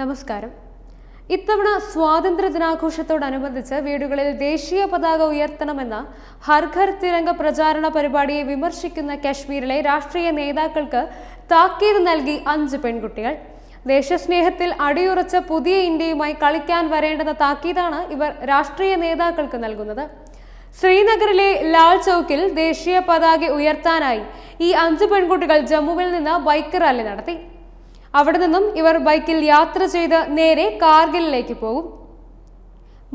നമസ്കാരം ഇത്തവണ സ്വാതന്ത്ര്യ ദിനാഘോഷത്തോടനുബന്ധിച്ച് വീടുകളിൽ ദേശീയ പതാക ഉയർത്തണമെന്ന ഹർഘർ തിരംഗ പ്രചാരണ പരിപാടിയെ വിമർശിക്കുന്ന കശ്മീരിലെ രാഷ്ട്രീയ നേതാക്കൾക്ക് താക്കീത് നൽകി അഞ്ച് പെൺകുട്ടികൾ ദേശസ്നേഹത്തിൽ അടിയുറച്ച പുതിയ ഇന്ത്യയുമായി കളിക്കാൻ വരേണ്ടെന്ന താക്കീതാണ് ഇവർ രാഷ്ട്രീയ നേതാക്കൾക്ക് നൽകുന്നത് ശ്രീനഗറിലെ ലാൽ ചൌക്കിൽ ദേശീയ പതാക ഉയർത്താനായി ഈ അഞ്ച് പെൺകുട്ടികൾ ജമ്മുവിൽ നിന്ന് ബൈക്ക് റാലി നടത്തി അവിടെ നിന്നും ഇവർ ബൈക്കിൽ യാത്ര ചെയ്ത് നേരെ കാർഗിലിലേക്ക് പോകും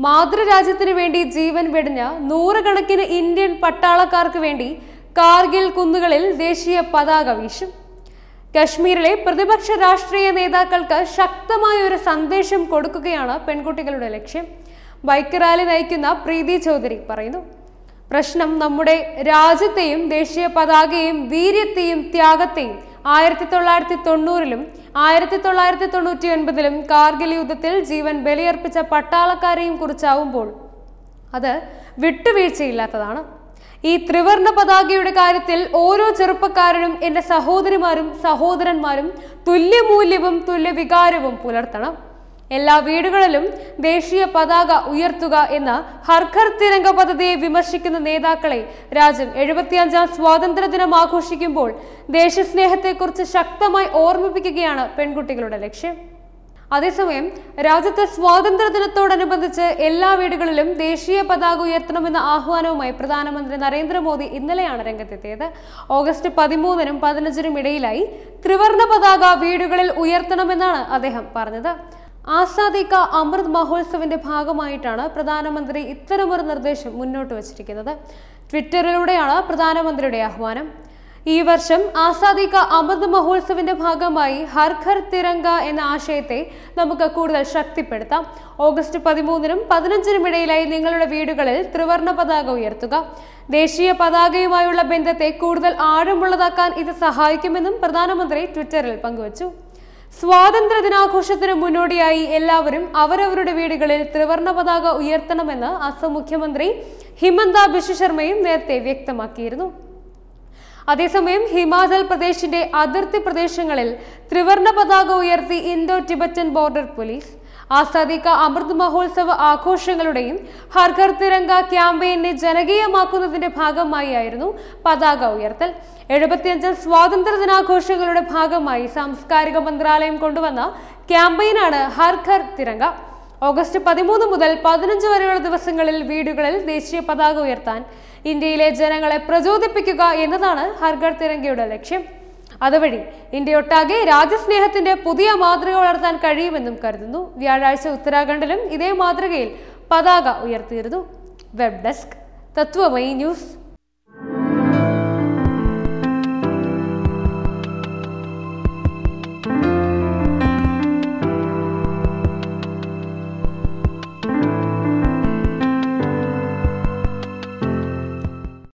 മാതൃരാജ്യത്തിനു വേണ്ടി ജീവൻ വെടിഞ്ഞ നൂറുകണക്കിന് ഇന്ത്യൻ പട്ടാളക്കാർക്ക് വേണ്ടി കാർഗിൽ കുന്നുകളിൽ ദേശീയ പതാക വീശും കശ്മീരിലെ പ്രതിപക്ഷ രാഷ്ട്രീയ നേതാക്കൾക്ക് ശക്തമായ ഒരു സന്ദേശം കൊടുക്കുകയാണ് പെൺകുട്ടികളുടെ ലക്ഷ്യം ബൈക്ക് റാലി നയിക്കുന്ന പ്രീതി ചൗധരി പറയുന്നു പ്രശ്നം നമ്മുടെ രാജ്യത്തെയും ദേശീയ പതാകയെയും വീര്യത്തെയും ത്യാഗത്തെയും ആയിരത്തി തൊള്ളായിരത്തി തൊണ്ണൂറിലും ആയിരത്തി തൊള്ളായിരത്തി തൊണ്ണൂറ്റി ഒൻപതിലും കാർഗിൽ യുദ്ധത്തിൽ ജീവൻ ബലിയർപ്പിച്ച പട്ടാളക്കാരെയും കുറിച്ചാവുമ്പോൾ അത് വിട്ടുവീഴ്ചയില്ലാത്തതാണ് ഈ ത്രിവർണ പതാകയുടെ കാര്യത്തിൽ ഓരോ ചെറുപ്പക്കാരനും എൻ്റെ സഹോദരിമാരും സഹോദരന്മാരും തുല്യമൂല്യവും തുല്യവികാരവും പുലർത്തണം എല്ലാ വീടുകളിലും ദേശീയ പതാക ഉയർത്തുക എന്ന ഹർഘർ തിരംഗ പദ്ധതിയെ വിമർശിക്കുന്ന നേതാക്കളെ രാജ്യം എഴുപത്തിയഞ്ചാം സ്വാതന്ത്ര്യ ദിനം ആഘോഷിക്കുമ്പോൾ ദേശസ്നേഹത്തെക്കുറിച്ച് ശക്തമായി ഓർമ്മിപ്പിക്കുകയാണ് പെൺകുട്ടികളുടെ ലക്ഷ്യം അതേസമയം രാജ്യത്ത് സ്വാതന്ത്ര്യ ദിനത്തോടനുബന്ധിച്ച് എല്ലാ വീടുകളിലും ദേശീയ പതാക ഉയർത്തണമെന്ന ആഹ്വാനവുമായി പ്രധാനമന്ത്രി നരേന്ദ്രമോദി ഇന്നലെയാണ് രംഗത്തെത്തിയത് ഓഗസ്റ്റ് പതിമൂന്നിനും പതിനഞ്ചിനും ഇടയിലായി ത്രിവർണ പതാക വീടുകളിൽ ഉയർത്തണമെന്നാണ് അദ്ദേഹം പറഞ്ഞത് ആസാദിക്ക അമൃത് മഹോത്സവിന്റെ ഭാഗമായിട്ടാണ് പ്രധാനമന്ത്രി ഇത്തരമൊരു നിർദ്ദേശം മുന്നോട്ട് വച്ചിരിക്കുന്നത് ട്വിറ്ററിലൂടെയാണ് പ്രധാനമന്ത്രിയുടെ ആഹ്വാനം ഈ വർഷം ആസാദിക്ക അമൃത് മഹോത്സവിന്റെ ഭാഗമായി ഹർ ഘർ തിരങ്ക എന്ന ആശയത്തെ നമുക്ക് കൂടുതൽ ശക്തിപ്പെടുത്താം ഓഗസ്റ്റ് പതിമൂന്നിനും പതിനഞ്ചിനും ഇടയിലായി നിങ്ങളുടെ വീടുകളിൽ ത്രിവർണ പതാക ഉയർത്തുക ദേശീയ പതാകയുമായുള്ള ബന്ധത്തെ കൂടുതൽ ആഴമുള്ളതാക്കാൻ ഇത് സഹായിക്കുമെന്നും പ്രധാനമന്ത്രി ട്വിറ്ററിൽ പങ്കുവച്ചു സ്വാതന്ത്ര്യ ദിനാഘോഷത്തിന് മുന്നോടിയായി എല്ലാവരും അവരവരുടെ വീടുകളിൽ ത്രിവർണ പതാക ഉയർത്തണമെന്ന് അസം മുഖ്യമന്ത്രി ഹിമന്ത ബിശ്വശർമ്മയും ശർമ്മയും നേരത്തെ വ്യക്തമാക്കിയിരുന്നു അതേസമയം ഹിമാചൽ പ്രദേശിന്റെ അതിർത്തി പ്രദേശങ്ങളിൽ ത്രിവർണ പതാക ഉയർത്തി ഇന്തോ ടിബറ്റൻ ബോർഡർ പോലീസ് ആസാദിക അമൃത് മഹോത്സവ ആഘോഷങ്ങളുടെയും ഹർഘർ തിരങ്ക ക്യാമ്പയിനെ ജനകീയമാക്കുന്നതിന്റെ ആയിരുന്നു പതാക ഉയർത്തൽ എഴുപത്തിയഞ്ച് സ്വാതന്ത്ര്യ ദിനാഘോഷങ്ങളുടെ ഭാഗമായി സാംസ്കാരിക മന്ത്രാലയം കൊണ്ടുവന്ന ക്യാമ്പയിനാണ് ഹർഘർ തിരങ്ക ഓഗസ്റ്റ് പതിമൂന്ന് മുതൽ പതിനഞ്ച് വരെയുള്ള ദിവസങ്ങളിൽ വീടുകളിൽ ദേശീയ പതാക ഉയർത്താൻ ഇന്ത്യയിലെ ജനങ്ങളെ പ്രചോദിപ്പിക്കുക എന്നതാണ് ഹർഘർ തിരങ്കയുടെ ലക്ഷ്യം അതുവഴി ഇന്ത്യയൊട്ടാകെ രാജ്യസ്നേഹത്തിന്റെ പുതിയ മാതൃക വളർത്താൻ കഴിയുമെന്നും കരുതുന്നു വ്യാഴാഴ്ച ഉത്തരാഖണ്ഡിലും ഇതേ മാതൃകയിൽ പതാക ഉയർത്തിയിരുന്നു വെബ് ഡെസ്ക് തത്വമയി ന്യൂസ്